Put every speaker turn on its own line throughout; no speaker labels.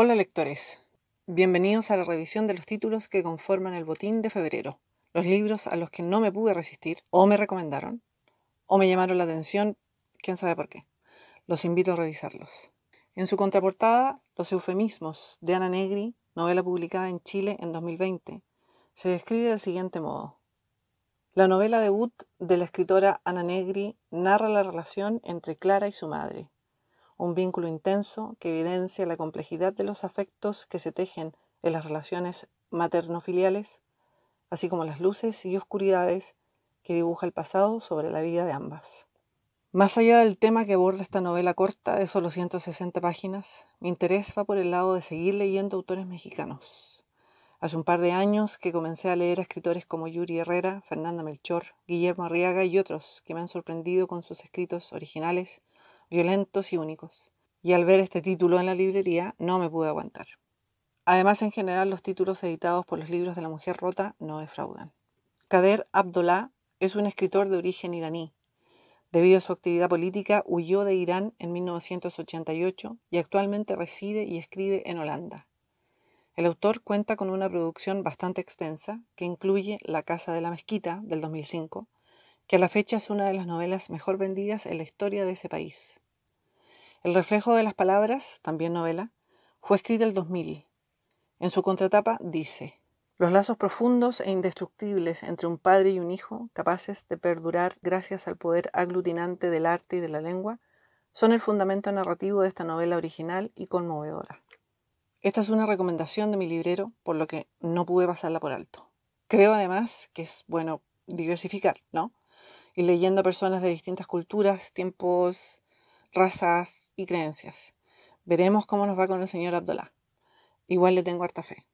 Hola lectores, bienvenidos a la revisión de los títulos que conforman el botín de febrero, los libros a los que no me pude resistir o me recomendaron o me llamaron la atención, quién sabe por qué. Los invito a revisarlos. En su contraportada, Los eufemismos de Ana Negri, novela publicada en Chile en 2020, se describe del siguiente modo. La novela debut de la escritora Ana Negri narra la relación entre Clara y su madre, un vínculo intenso que evidencia la complejidad de los afectos que se tejen en las relaciones materno-filiales, así como las luces y oscuridades que dibuja el pasado sobre la vida de ambas. Más allá del tema que aborda esta novela corta de solo 160 páginas, mi interés va por el lado de seguir leyendo autores mexicanos. Hace un par de años que comencé a leer a escritores como Yuri Herrera, Fernanda Melchor, Guillermo Arriaga y otros que me han sorprendido con sus escritos originales, violentos y únicos. Y al ver este título en la librería no me pude aguantar. Además, en general, los títulos editados por los libros de la mujer rota no defraudan. Kader Abdullah es un escritor de origen iraní. Debido a su actividad política, huyó de Irán en 1988 y actualmente reside y escribe en Holanda. El autor cuenta con una producción bastante extensa que incluye La Casa de la Mezquita del 2005, que a la fecha es una de las novelas mejor vendidas en la historia de ese país. El reflejo de las palabras, también novela, fue escrita el 2000. En su contratapa dice, los lazos profundos e indestructibles entre un padre y un hijo, capaces de perdurar gracias al poder aglutinante del arte y de la lengua, son el fundamento narrativo de esta novela original y conmovedora. Esta es una recomendación de mi librero, por lo que no pude pasarla por alto. Creo además que es bueno diversificar, ¿no? Y leyendo a personas de distintas culturas, tiempos razas y creencias. Veremos cómo nos va con el señor Abdullah. Igual le tengo harta fe.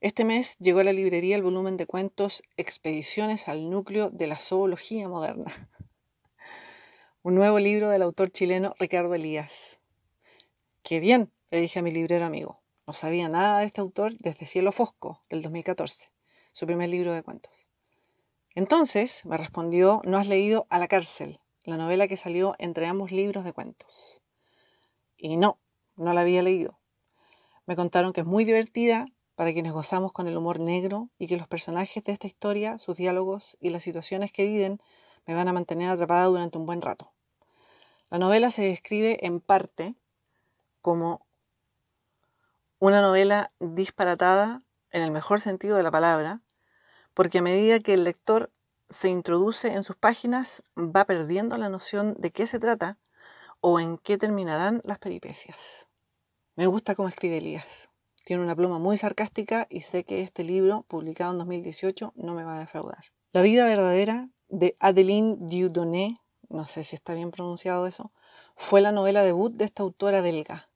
Este mes llegó a la librería el volumen de cuentos Expediciones al núcleo de la zoología moderna. Un nuevo libro del autor chileno Ricardo Elías. Qué bien, le dije a mi librero amigo. No sabía nada de este autor desde Cielo Fosco, del 2014, su primer libro de cuentos. Entonces, me respondió, no has leído A la cárcel, la novela que salió entre ambos libros de cuentos. Y no, no la había leído. Me contaron que es muy divertida para quienes gozamos con el humor negro y que los personajes de esta historia, sus diálogos y las situaciones que viven me van a mantener atrapada durante un buen rato. La novela se describe en parte como una novela disparatada en el mejor sentido de la palabra, porque a medida que el lector se introduce en sus páginas va perdiendo la noción de qué se trata o en qué terminarán las peripecias. Me gusta cómo escribe Elías. Tiene una pluma muy sarcástica y sé que este libro, publicado en 2018, no me va a defraudar. La vida verdadera de Adeline Dieudonné, no sé si está bien pronunciado eso, fue la novela debut de esta autora belga.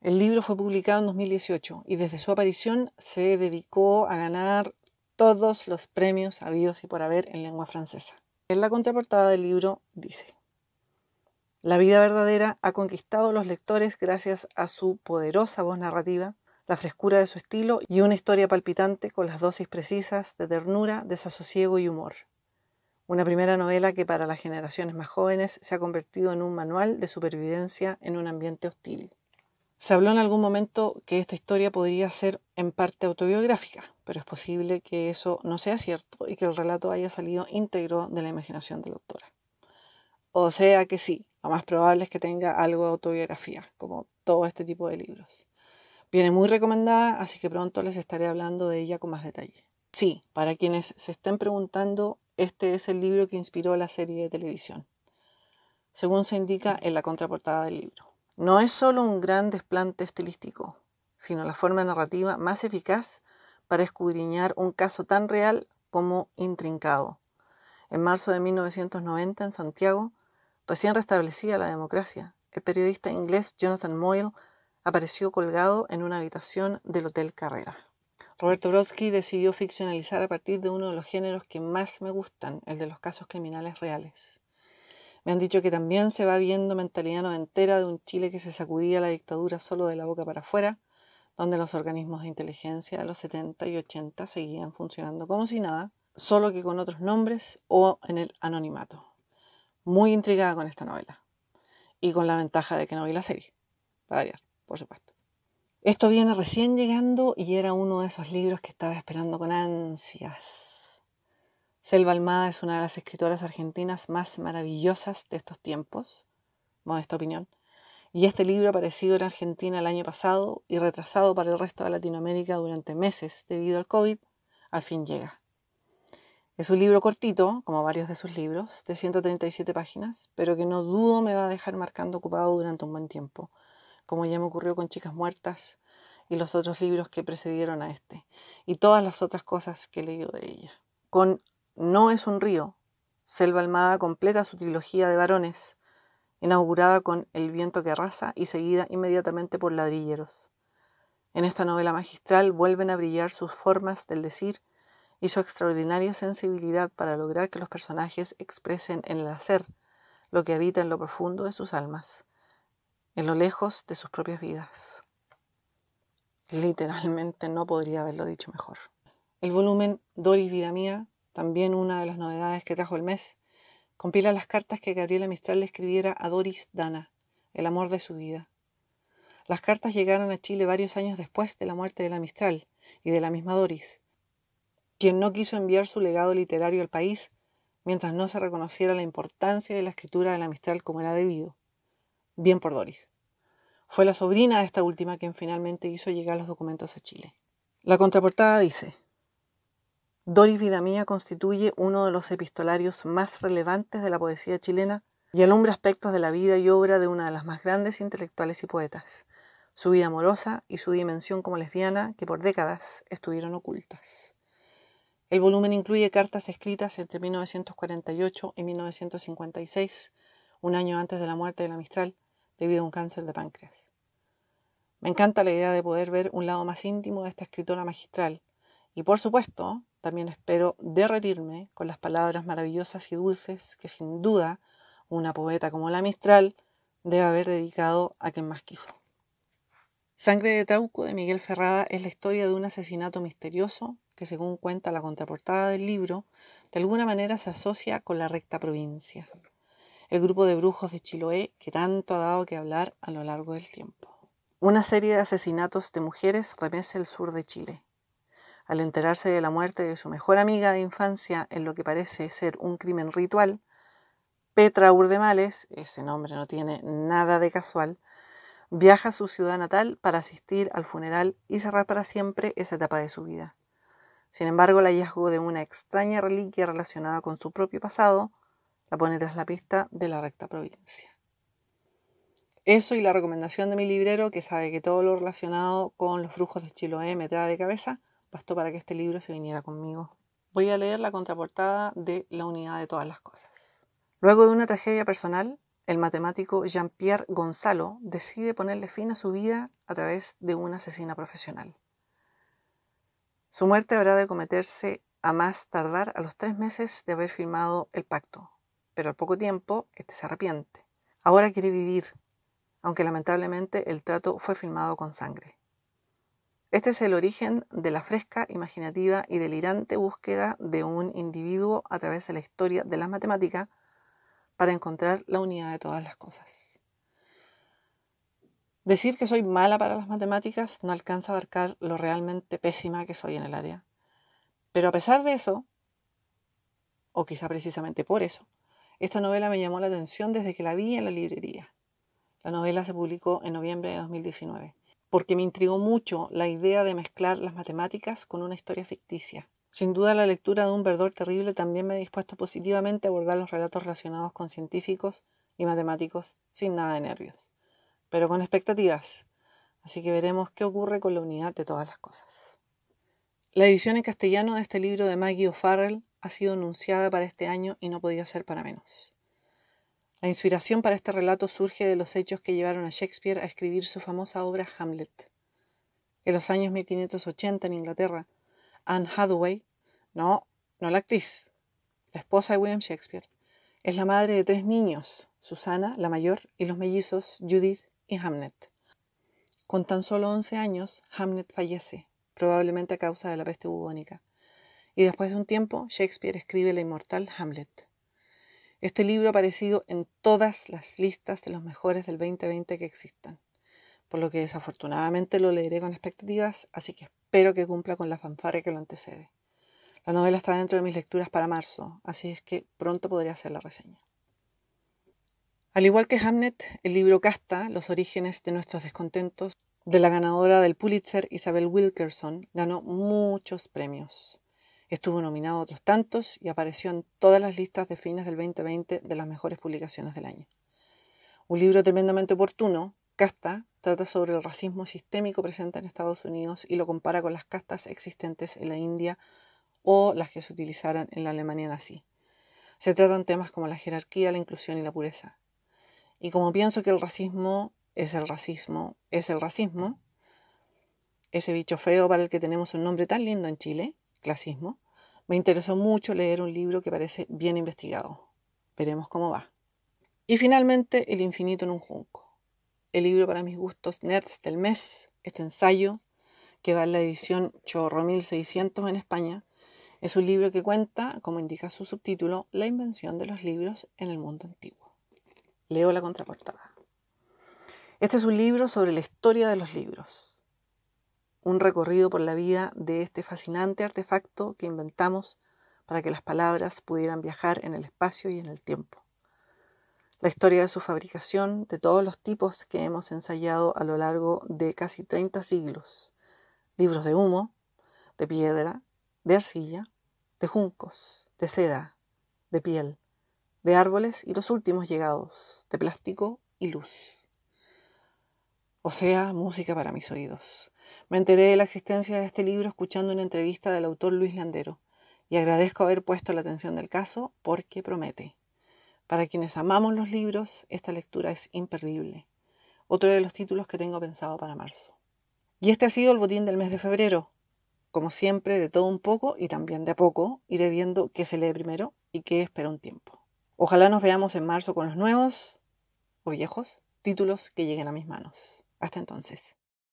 El libro fue publicado en 2018 y desde su aparición se dedicó a ganar todos los premios habidos y por haber en lengua francesa. En la contraportada del libro dice, La vida verdadera ha conquistado a los lectores gracias a su poderosa voz narrativa, la frescura de su estilo y una historia palpitante con las dosis precisas de ternura, desasosiego y humor. Una primera novela que para las generaciones más jóvenes se ha convertido en un manual de supervivencia en un ambiente hostil. Se habló en algún momento que esta historia podría ser en parte autobiográfica, pero es posible que eso no sea cierto y que el relato haya salido íntegro de la imaginación de la autora. O sea que sí, lo más probable es que tenga algo de autobiografía, como todo este tipo de libros. Viene muy recomendada, así que pronto les estaré hablando de ella con más detalle. Sí, para quienes se estén preguntando, este es el libro que inspiró la serie de televisión, según se indica en la contraportada del libro no es solo un gran desplante estilístico, sino la forma narrativa más eficaz para escudriñar un caso tan real como intrincado. En marzo de 1990, en Santiago, recién restablecida la democracia, el periodista inglés Jonathan Moyle apareció colgado en una habitación del Hotel Carrera. Roberto Brodsky decidió ficcionalizar a partir de uno de los géneros que más me gustan, el de los casos criminales reales. Me han dicho que también se va viendo mentalidad noventera de un Chile que se sacudía la dictadura solo de la boca para afuera, donde los organismos de inteligencia de los 70 y 80 seguían funcionando como si nada, solo que con otros nombres o en el anonimato. Muy intrigada con esta novela. Y con la ventaja de que no vi la serie. Para variar, por supuesto. Esto viene recién llegando y era uno de esos libros que estaba esperando con ansias Selva Almada es una de las escritoras argentinas más maravillosas de estos tiempos, modesta opinión, y este libro aparecido en Argentina el año pasado y retrasado para el resto de Latinoamérica durante meses debido al COVID, al fin llega. Es un libro cortito, como varios de sus libros, de 137 páginas, pero que no dudo me va a dejar marcando ocupado durante un buen tiempo, como ya me ocurrió con Chicas Muertas y los otros libros que precedieron a este, y todas las otras cosas que he leído de ella, con no es un río. Selva Almada completa su trilogía de varones, inaugurada con El viento que arrasa y seguida inmediatamente por Ladrilleros. En esta novela magistral vuelven a brillar sus formas del decir y su extraordinaria sensibilidad para lograr que los personajes expresen en el hacer lo que habita en lo profundo de sus almas, en lo lejos de sus propias vidas. Literalmente no podría haberlo dicho mejor. El volumen Doris Vida Mía también una de las novedades que trajo el mes, compila las cartas que Gabriela Mistral le escribiera a Doris Dana, el amor de su vida. Las cartas llegaron a Chile varios años después de la muerte de la Mistral y de la misma Doris, quien no quiso enviar su legado literario al país mientras no se reconociera la importancia de la escritura de la Mistral como era debido. Bien por Doris. Fue la sobrina de esta última quien finalmente hizo llegar los documentos a Chile. La contraportada dice, Doris Mía constituye uno de los epistolarios más relevantes de la poesía chilena y alumbra aspectos de la vida y obra de una de las más grandes intelectuales y poetas, su vida amorosa y su dimensión como lesbiana que por décadas estuvieron ocultas. El volumen incluye cartas escritas entre 1948 y 1956, un año antes de la muerte de la Mistral, debido a un cáncer de páncreas. Me encanta la idea de poder ver un lado más íntimo de esta escritora magistral y, por supuesto, también espero derretirme con las palabras maravillosas y dulces que sin duda una poeta como la Mistral debe haber dedicado a quien más quiso. Sangre de Tauco de Miguel Ferrada es la historia de un asesinato misterioso que, según cuenta la contraportada del libro, de alguna manera se asocia con la recta provincia, el grupo de brujos de Chiloé que tanto ha dado que hablar a lo largo del tiempo. Una serie de asesinatos de mujeres remece el sur de Chile. Al enterarse de la muerte de su mejor amiga de infancia en lo que parece ser un crimen ritual, Petra Urdemales, ese nombre no tiene nada de casual, viaja a su ciudad natal para asistir al funeral y cerrar para siempre esa etapa de su vida. Sin embargo, el hallazgo de una extraña reliquia relacionada con su propio pasado la pone tras la pista de la recta provincia. Eso y la recomendación de mi librero, que sabe que todo lo relacionado con los brujos de Chiloé e me trae de cabeza, para que este libro se viniera conmigo. Voy a leer la contraportada de La unidad de todas las cosas. Luego de una tragedia personal, el matemático Jean-Pierre Gonzalo decide ponerle fin a su vida a través de una asesina profesional. Su muerte habrá de cometerse a más tardar a los tres meses de haber firmado el pacto, pero al poco tiempo este se arrepiente. Ahora quiere vivir, aunque lamentablemente el trato fue firmado con sangre. Este es el origen de la fresca, imaginativa y delirante búsqueda de un individuo a través de la historia de las matemáticas para encontrar la unidad de todas las cosas. Decir que soy mala para las matemáticas no alcanza a abarcar lo realmente pésima que soy en el área. Pero a pesar de eso, o quizá precisamente por eso, esta novela me llamó la atención desde que la vi en la librería. La novela se publicó en noviembre de 2019 porque me intrigó mucho la idea de mezclar las matemáticas con una historia ficticia. Sin duda la lectura de Un verdor terrible también me ha dispuesto positivamente a abordar los relatos relacionados con científicos y matemáticos sin nada de nervios, pero con expectativas. Así que veremos qué ocurre con la unidad de todas las cosas. La edición en castellano de este libro de Maggie O'Farrell ha sido anunciada para este año y no podía ser para menos. La inspiración para este relato surge de los hechos que llevaron a Shakespeare a escribir su famosa obra Hamlet. En los años 1580 en Inglaterra, Anne Hathaway, no, no la actriz, la esposa de William Shakespeare, es la madre de tres niños, Susana, la mayor, y los mellizos Judith y Hamlet. Con tan solo 11 años, Hamlet fallece, probablemente a causa de la peste bubónica. Y después de un tiempo, Shakespeare escribe la inmortal Hamlet. Este libro ha aparecido en todas las listas de los mejores del 2020 que existan, por lo que desafortunadamente lo leeré con expectativas, así que espero que cumpla con la fanfare que lo antecede. La novela está dentro de mis lecturas para marzo, así es que pronto podría hacer la reseña. Al igual que Hamnet, el libro Casta, Los orígenes de nuestros descontentos, de la ganadora del Pulitzer Isabel Wilkerson, ganó muchos premios. Estuvo nominado a otros tantos y apareció en todas las listas de fines del 2020 de las mejores publicaciones del año. Un libro tremendamente oportuno, Casta, trata sobre el racismo sistémico presente en Estados Unidos y lo compara con las castas existentes en la India o las que se utilizaran en la Alemania nazi. Se tratan temas como la jerarquía, la inclusión y la pureza. Y como pienso que el racismo es el racismo, es el racismo, ese bicho feo para el que tenemos un nombre tan lindo en Chile, clasismo, me interesó mucho leer un libro que parece bien investigado. Veremos cómo va. Y finalmente, El infinito en un junco. El libro para mis gustos nerds del mes, este ensayo, que va en la edición Chorro 1600 en España, es un libro que cuenta, como indica su subtítulo, la invención de los libros en el mundo antiguo. Leo la contraportada. Este es un libro sobre la historia de los libros un recorrido por la vida de este fascinante artefacto que inventamos para que las palabras pudieran viajar en el espacio y en el tiempo. La historia de su fabricación, de todos los tipos que hemos ensayado a lo largo de casi 30 siglos. Libros de humo, de piedra, de arcilla, de juncos, de seda, de piel, de árboles y los últimos llegados, de plástico y luz. O sea, música para mis oídos. Me enteré de la existencia de este libro escuchando una entrevista del autor Luis Landero y agradezco haber puesto la atención del caso porque promete. Para quienes amamos los libros, esta lectura es imperdible. Otro de los títulos que tengo pensado para marzo. Y este ha sido el botín del mes de febrero. Como siempre, de todo un poco y también de a poco, iré viendo qué se lee primero y qué espera un tiempo. Ojalá nos veamos en marzo con los nuevos o viejos títulos que lleguen a mis manos. Hasta entonces.